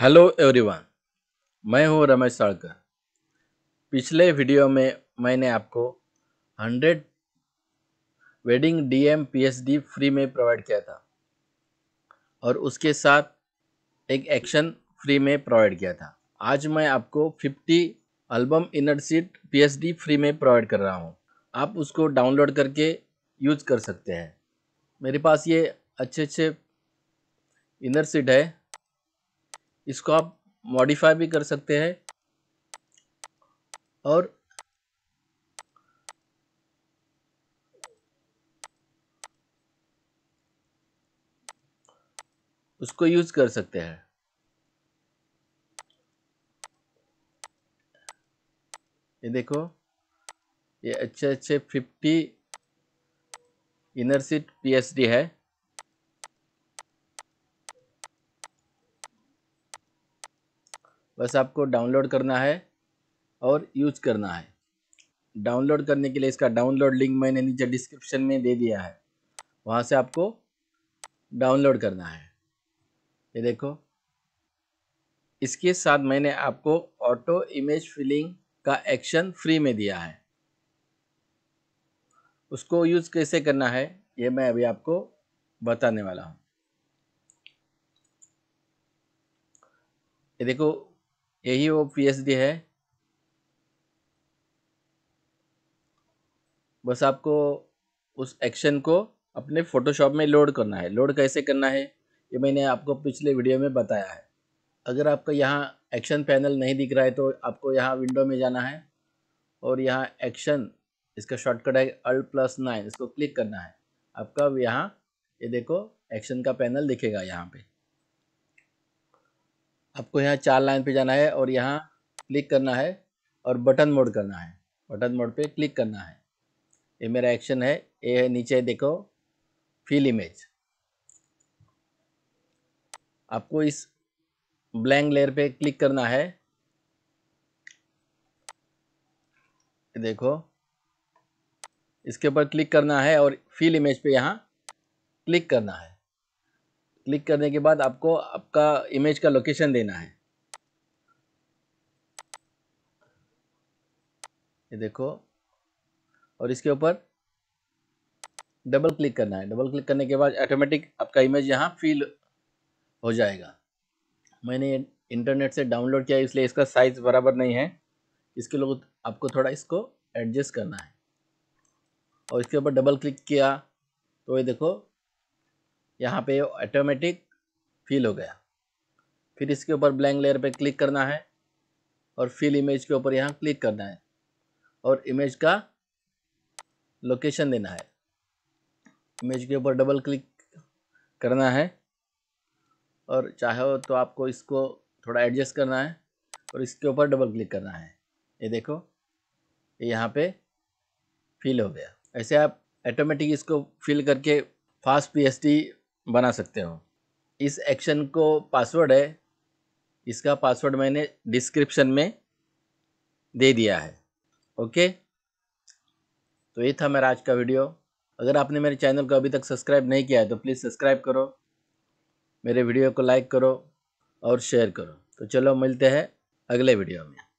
hello everyone मैं हूं रमेश साड़कर पिछले वीडियो में मैंने आपको 100 वेडिंग डीएम पीएचडी फ्री में प्रोवाइड किया था और उसके साथ एक एक्शन फ्री में प्रोवाइड किया था आज मैं आपको 50 album inner sheet PHD free में प्रोवाइड कर रहा हूं आप उसको डाउनलोड करके यूज कर सकते हैं मेरे पास ये अच्छे अच्छे इनर सीट है इसको आप मॉडिफाई भी कर सकते हैं और उसको यूज कर सकते हैं ये देखो ये अच्छे अच्छे फिफ्टी इनर सीट पी है बस आपको डाउनलोड करना है और यूज करना है डाउनलोड करने के लिए इसका डाउनलोड लिंक मैंने नीचे डिस्क्रिप्शन में दे दिया है वहाँ से आपको डाउनलोड करना है ये देखो इसके साथ मैंने आपको ऑटो इमेज फिलिंग का एक्शन फ्री में दिया है उसको यूज़ कैसे करना है ये मैं अभी आपको बताने वाला हूँ ये देखो यही वो पी है बस आपको उस एक्शन को अपने फ़ोटोशॉप में लोड करना है लोड कैसे करना है ये मैंने आपको पिछले वीडियो में बताया है अगर आपका यहाँ एक्शन पैनल नहीं दिख रहा है तो आपको यहाँ विंडो में जाना है और यहाँ एक्शन इसका शॉर्टकट है अल्ट प्लस नाइन इसको क्लिक करना है आपका यहाँ ये देखो एक्शन का पैनल दिखेगा यहाँ पर आपको यहाँ चार लाइन पे जाना है और यहाँ क्लिक करना है और बटन मोड करना है बटन मोड पे क्लिक करना है ये मेरा एक्शन है ये है नीचे देखो फील इमेज आपको इस ब्लैंक लेयर पे क्लिक करना है देखो इसके ऊपर क्लिक करना है और फील इमेज पे यहाँ क्लिक करना है क्लिक करने के बाद आपको आपका इमेज का लोकेशन देना है ये देखो और इसके ऊपर डबल क्लिक करना है डबल क्लिक करने के बाद ऑटोमेटिक आपका इमेज यहाँ फील हो जाएगा मैंने इंटरनेट से डाउनलोड किया इसलिए इसका साइज़ बराबर नहीं है इसके लोग आपको थोड़ा इसको एडजस्ट करना है और इसके ऊपर डबल क्लिक किया तो ये देखो यहाँ पे ऑटोमेटिक फिल हो गया फिर इसके ऊपर ब्लैंक लेयर पे क्लिक करना है और फिल इमेज के ऊपर यहाँ क्लिक करना है और इमेज का लोकेशन देना है इमेज के ऊपर डबल क्लिक करना है और चाहे हो तो आपको इसको थोड़ा एडजस्ट करना है और इसके ऊपर डबल क्लिक करना है ये देखो ये यहाँ पे फिल हो गया ऐसे आप ऑटोमेटिक इसको फिल करके फास्ट पीएसटी बना सकते हो इस एक्शन को पासवर्ड है इसका पासवर्ड मैंने डिस्क्रिप्शन में दे दिया है ओके तो ये था मेरा आज का वीडियो अगर आपने मेरे चैनल को अभी तक सब्सक्राइब नहीं किया है तो प्लीज़ सब्सक्राइब करो मेरे वीडियो को लाइक करो और शेयर करो तो चलो मिलते हैं अगले वीडियो में